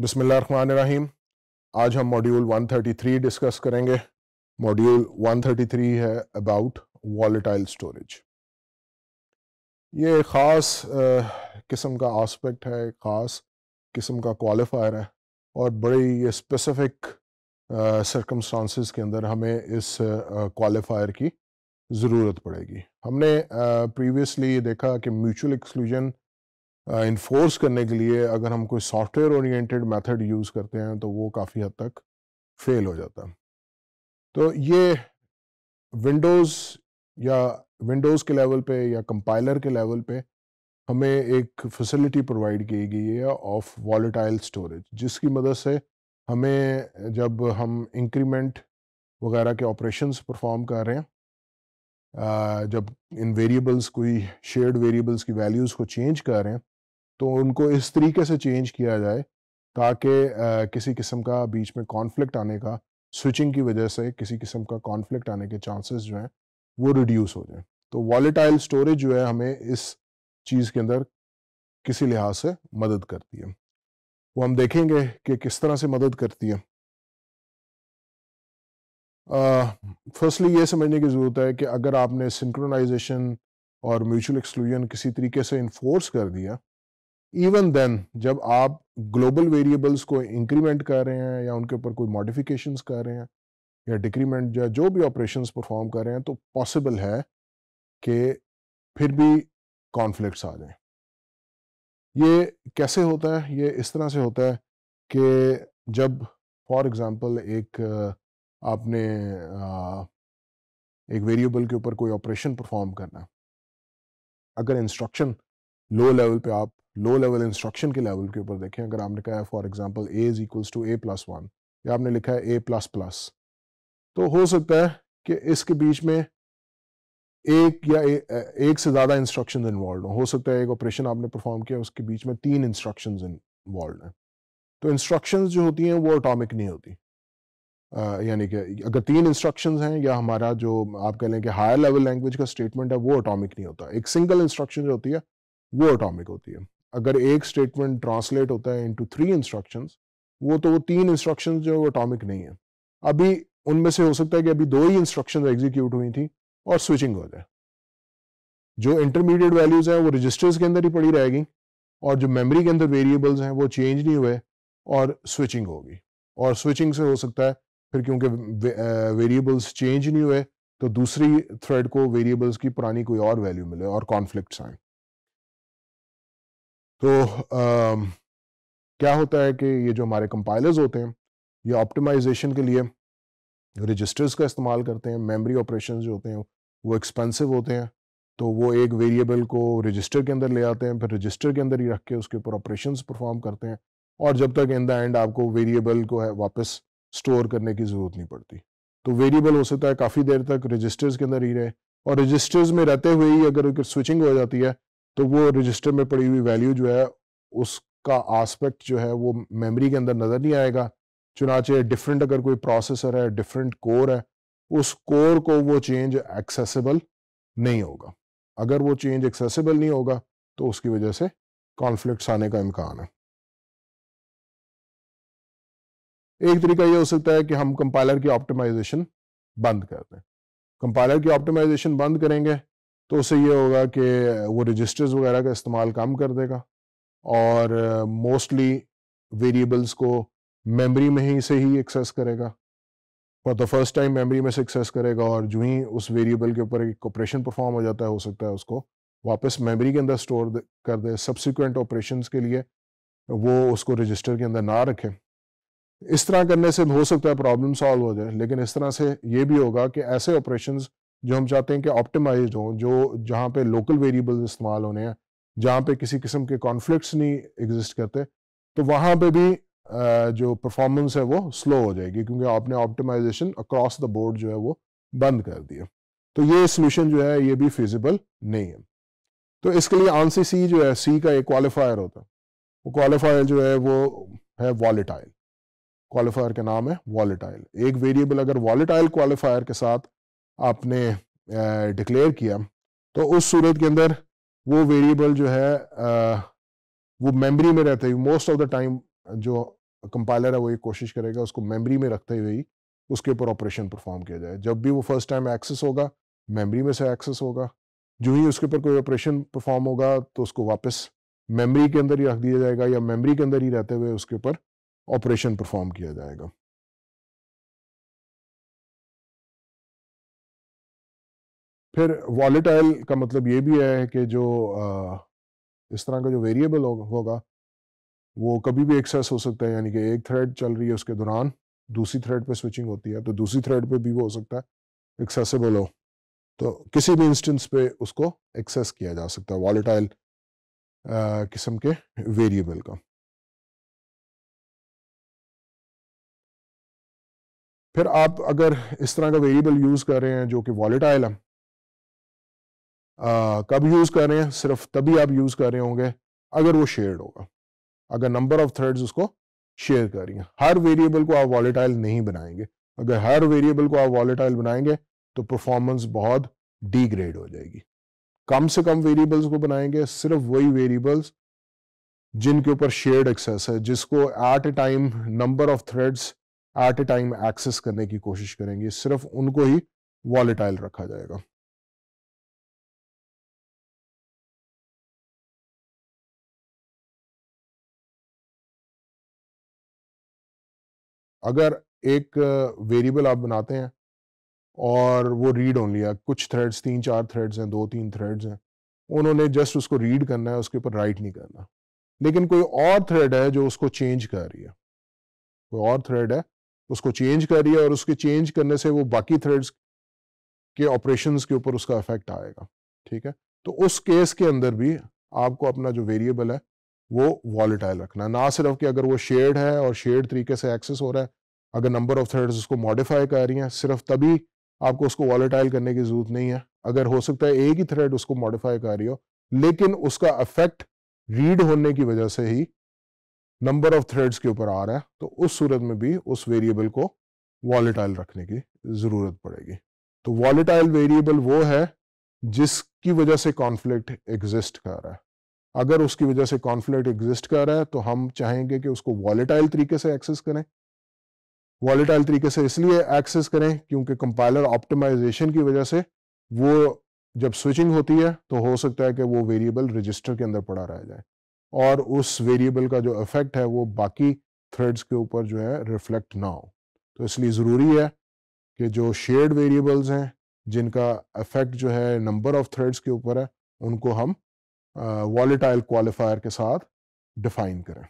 बसमिल आज हम module 133 discuss करेंगे मॉड्यूल 133 है अबाउट वॉलेटाइल स्टोरेज ये एक ख़ास किस्म का आस्पेक्ट है एक ख़ास किस्म का क्वालिफायर है और बड़ी ये स्पेसिफिक सरकमस्टांसिस के अंदर हमें इस क्वालिफायर की ज़रूरत पड़ेगी हमने प्रीवियसली ये देखा कि म्यूचुअल एक्सक्लूजन इन्फोर्स करने के लिए अगर हम कोई सॉफ्टवेयर ओरिएंटेड मेथड यूज़ करते हैं तो वो काफ़ी हद तक फेल हो जाता है तो ये विंडोज़ या विंडोज़ के लेवल पे या कंपाइलर के लेवल पे हमें एक फैसिलिटी प्रोवाइड की गई है ऑफ वॉलेटाइल स्टोरेज जिसकी मदद से हमें जब हम इंक्रीमेंट वगैरह के ऑपरेशंस परफॉर्म कर रहे हैं जब इन वेरिएबल्स कोई शेयर्ड वेरिएबल्स की वैल्यूज़ को चेंज कर रहे हैं तो उनको इस तरीके से चेंज किया जाए ताकि किसी किस्म का बीच में कॉन्फ्लिक्ट आने का स्विचिंग की वजह से किसी किस्म का कॉन्फ्लिक्ट आने के चांसेस जो हैं वो रिड्यूस हो जाए तो वॉलेटाइल स्टोरेज जो है हमें इस चीज़ के अंदर किसी लिहाज से मदद करती है वो हम देखेंगे कि किस तरह से मदद करती है फर्स्टली ये समझने की ज़रूरत है कि अगर आपने सिंक्रोनाइजेशन और म्यूचुअल एक्सक्लूजन किसी तरीके से इन्फोर्स कर दिया इवन देन जब आप ग्लोबल वेरिएबल्स को इंक्रीमेंट कर रहे हैं या उनके ऊपर कोई मॉडिफिकेशन कर रहे हैं या डिक्रीमेंट या जो भी ऑपरेशन परफॉर्म कर रहे हैं तो पॉसिबल है कि फिर भी कॉन्फ्लिक्ट आ जाए ये कैसे होता है ये इस तरह से होता है कि जब फॉर एग्ज़ाम्पल एक आपने एक वेरिएबल के ऊपर कोई ऑपरेशन परफॉर्म करना अगर इंस्ट्रक्शन लो लेवल पे आप लो लेवल इंस्ट्रक्शन के लेवल के ऊपर देखें अगर आपने कहा for example A is equals to A plus one या आपने लिखा है ए प्लस प्लस तो हो सकता है कि इसके बीच में एक या ए, एक से ज़्यादा इंस्ट्रक्शन इन्वॉल्व हो सकता है एक ऑपरेशन आपने परफॉर्म किया उसके बीच में तीन इंस्ट्रक्शन इन्वॉल्व हैं तो इंस्ट्रक्शन जो होती हैं वो अटोमिक नहीं होती यानी कि अगर तीन इंस्ट्रक्शन हैं या हमारा जो आप कह लें कि हायर लेवल लैंग्वेज का स्टेटमेंट है वो अटोमिक नहीं होता एक सिंगल इंस्ट्रक्शन जो होती है वो अटोमिक होती है अगर एक स्टेटमेंट ट्रांसलेट होता है इनटू थ्री इंस्ट्रक्शंस वो तो वो तीन इंस्ट्रक्शंस जो वो अटोमिक नहीं है अभी उनमें से हो सकता है कि अभी दो ही इंस्ट्रक्शन एग्जीक्यूट हुई थी और स्विचिंग हो जाए जो इंटरमीडिएट वैल्यूज़ हैं वो रजिस्टर्स के अंदर ही पड़ी रहेगी और जो मेमोरी के अंदर वेरिएबल्स हैं वो चेंज नहीं हुए और स्विचिंग होगी और स्विचिंग से हो सकता है फिर क्योंकि वेरिएबल्स चेंज नहीं हुए तो दूसरी थ्रेड को वेरिएबल्स की पुरानी कोई और वैल्यू मिले और कॉन्फ्लिक्ट्स आए तो um, क्या होता है कि ये जो हमारे कंपाइलर्स होते हैं ये ऑप्टिमाइजेशन के लिए रजिस्टर्स का इस्तेमाल करते हैं मेमोरी ऑपरेशन जो होते हैं वो एक्सपेंसिव होते हैं तो वो एक वेरिएबल को रजिस्टर के अंदर ले आते हैं फिर रजिस्टर के अंदर ही रख के उसके ऊपर ऑपरेशन परफॉर्म करते हैं और जब तक इन द एंड आपको वेरिएबल को है वापस स्टोर करने की ज़रूरत नहीं पड़ती तो वेरिएबल हो सकता है काफ़ी देर तक रजिस्टर्स के अंदर ही रहे और रजिस्टर्स में रहते हुए ही अगर स्विचिंग हो जाती है तो वो रजिस्टर में पड़ी हुई वैल्यू जो है उसका आस्पेक्ट जो है वो मेमोरी के अंदर नज़र नहीं आएगा चुनाचे डिफरेंट अगर कोई प्रोसेसर है डिफरेंट कोर है उस कोर को वो चेंज एक्सेसिबल नहीं होगा अगर वो चेंज एक्सेसिबल नहीं होगा तो उसकी वजह से कॉन्फ्लिक्ट आने का इम्कान है एक तरीका ये हो सकता है कि हम कंपाइलर की ऑप्टिमाइजेशन बंद कर दें कंपाइलर की ऑप्टिमाइजेशन बंद करेंगे तो उससे ये होगा कि वो रजिस्टर्स वगैरह का इस्तेमाल कम कर देगा और मोस्टली वेरिएबल्स को मेमोरी में ही से ही एक्सेस करेगा for the first time memory में से एक्सेस करेगा और जो ही उस वेरिएबल के ऊपर एक ऑपरेशन परफॉर्म हो जाता है हो सकता है उसको वापस मेमोरी के अंदर स्टोर कर दे सब्सिक्वेंट ऑपरेशन के लिए वो उसको रजिस्टर के अंदर ना रखें इस तरह करने से हो सकता है प्रॉब्लम सॉल्व हो जाए लेकिन इस तरह से ये भी होगा कि ऐसे ऑपरेशंस जो हम चाहते हैं कि ऑप्टिमाइज हों जो जहाँ पे लोकल वेरिएबल इस्तेमाल होने हैं जहाँ पे किसी किस्म के कॉन्फ्लिक्ट्स नहीं एग्जिस्ट करते तो वहाँ पे भी जो परफॉर्मेंस है वो स्लो हो जाएगी क्योंकि आपने ऑप्टिमाइजेशन अक्रॉस द बोर्ड जो है वो बंद कर दिया तो ये सोल्यूशन जो है ये भी फिजिबल नहीं है तो इसके लिए आन सी जो है सी का एक क्वालिफायर होता है वो क्वालिफायर जो है वो है वॉलेटाइल क्वालिफायर का नाम है वॉलेटाइल एक वेरिएबल अगर वॉलेटाइल क्वालिफायर के साथ आपने डिक्लेयर किया तो उस सूरत के अंदर वो वेरिएबल जो है वो मेमोरी में रहते हुए मोस्ट ऑफ द टाइम जो कंपाइलर है वो ये कोशिश करेगा उसको मेमोरी में रखते हुए ही उसके ऊपर ऑपरेशन परफॉर्म किया जाए जब भी वो फर्स्ट टाइम एक्सेस होगा मेमोरी में से एक्सेस होगा जो ही उसके ऊपर कोई ऑपरेशन परफॉर्म होगा तो उसको वापस मेमोरी के अंदर ही रख दिया जाएगा या मेमोरी के अंदर ही रहते हुए उसके ऊपर ऑपरेशन परफॉर्म किया जाएगा फिर वॉलेटाइल का मतलब ये भी है कि जो इस तरह का जो वेरिएबल होगा वो कभी भी एक्सेस हो सकता है यानी कि एक थ्रेड चल रही है उसके दौरान दूसरी थ्रेड पे स्विचिंग होती है तो दूसरी थ्रेड पे भी वो हो सकता है एक्सेसिबल हो तो किसी भी इंस्टेंस पे उसको एक्सेस किया जा सकता है वॉलेटाइल किस्म के वेरिएबल का फिर आप अगर इस तरह का वेरिएबल यूज़ कर रहे हैं जो कि वॉलेटाइल है आ, कब यूज़ कर रहे हैं सिर्फ तभी आप यूज़ कर रहे होंगे अगर वो शेयर्ड होगा अगर नंबर ऑफ थ्रेड्स उसको शेयर कर रही हैं हर वेरिएबल को आप वॉलेटाइल नहीं बनाएंगे अगर हर वेरिएबल को आप वॉलेटाइल बनाएंगे तो परफॉर्मेंस बहुत डीग्रेड हो जाएगी कम से कम वेरिएबल्स को बनाएंगे सिर्फ वही वेरिएबल्स जिनके ऊपर शेयर्ड एक्सेस है जिसको at a time number of threads at a time access करने की कोशिश करेंगे सिर्फ उनको ही वॉलेटाइल रखा जाएगा अगर एक वेरिएबल आप बनाते हैं और वो रीड ओनली है कुछ थ्रेड्स तीन चार थ्रेड्स हैं दो तीन थ्रेड्स हैं उन्होंने जस्ट उसको रीड करना है उसके ऊपर राइट नहीं करना लेकिन कोई और थ्रेड है जो उसको चेंज कर रही है कोई और थ्रेड है उसको चेंज कर रही है और उसके चेंज करने से वो बाकी थ्रेड्स के ऑपरेशन के ऊपर उसका इफेक्ट आएगा ठीक है तो उस केस के अंदर भी आपको अपना जो वेरिएबल है वो वॉलेटाइल रखना ना सिर्फ कि अगर वो शेड है और शेड तरीके से एक्सेस हो रहा है अगर नंबर ऑफ थ्रेड्स उसको मॉडिफाई कर रही हैं सिर्फ तभी आपको उसको वॉलेटाइल करने की ज़रूरत नहीं है अगर हो सकता है एक ही थ्रेड उसको मॉडिफाई कर रही हो लेकिन उसका अफेक्ट रीड होने की वजह से ही नंबर ऑफ थ्रेड्स के ऊपर आ रहा है तो उस सूरत में भी उस वेरिएबल को वॉलेटाइल रखने की ज़रूरत पड़ेगी तो वॉलेटाइल वेरिएबल वो है जिसकी वजह से कॉन्फ्लिक्ट एग्जिस्ट कर रहा है अगर उसकी वजह से कॉन्फ्लिक्ट एग्जिस्ट कर रहा है तो हम चाहेंगे कि उसको वॉलेटाइल तरीके से एक्सेस करें वॉलेटाइल तरीके से इसलिए एक्सेस करें क्योंकि कंपाइलर ऑप्टिमाइजेशन की वजह से वो जब स्विचिंग होती है तो हो सकता है कि वो वेरिएबल रजिस्टर के अंदर पड़ा रह जाए और उस वेरिएबल का जो इफेक्ट है वो बाकी थ्रेड्स के ऊपर जो है रिफ्लेक्ट ना हो तो इसलिए ज़रूरी है कि जो शेयर्ड वेरिएबल्स हैं जिनका इफेक्ट जो है नंबर ऑफ थ्रेड्स के ऊपर है उनको हम वॉलेटाइल uh, क्वालिफायर के साथ डिफाइन करें